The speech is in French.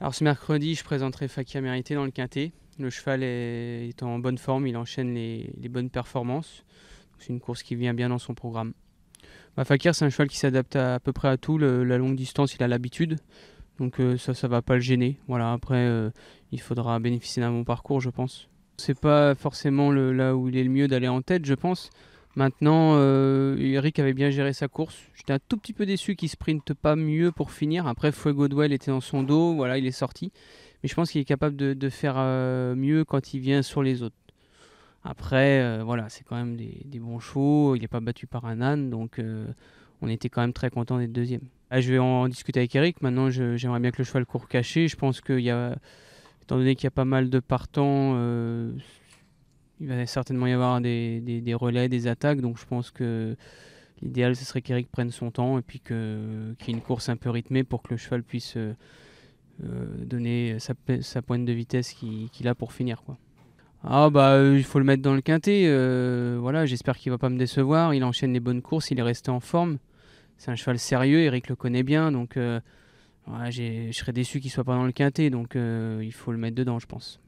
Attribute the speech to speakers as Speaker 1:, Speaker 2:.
Speaker 1: Alors ce mercredi, je présenterai Fakir Mérité dans le quintet. Le cheval est, en bonne forme, il enchaîne les, bonnes performances. C'est une course qui vient bien dans son programme. Bah, Fakir, c'est un cheval qui s'adapte à, peu près à tout. la longue distance, il a l'habitude. Donc euh, ça, ça va pas le gêner. Voilà, après, euh, il faudra bénéficier d'un bon parcours, je pense. C'est pas forcément là où il est le mieux d'aller en tête, je pense. Maintenant, euh, Eric avait bien géré sa course. J'étais un tout petit peu déçu qu'il sprinte pas mieux pour finir. Après, Fuego était dans son dos, voilà, il est sorti. Mais je pense qu'il est capable de, faire euh, mieux quand il vient sur les autres. Après, euh, voilà, c'est quand même des, bons chevaux. Il n'est pas battu par un âne, donc on était quand même très content d'être deuxième. Ah, je vais en discuter avec Eric. Maintenant, j'aimerais bien que le cheval court caché. Je pense qu'il y a, étant donné qu'il y a pas mal de partants il va certainement y avoir des, relais, des attaques. Donc je pense que l'idéal, ce serait qu'Eric prenne son temps et puis qu'il y ait une course un peu rythmée pour que le cheval puisse euh, euh, donner sa, pointe de vitesse qu'il a pour finir. Ah bah euh, il faut le mettre dans le quintet. voilà, j'espère qu'il va pas me décevoir. Il enchaîne les bonnes courses, il est resté en forme. C'est un cheval sérieux, Eric le connaît bien, donc je serais déçu qu'il soit pas dans le quintet, donc il faut le mettre dedans, je pense.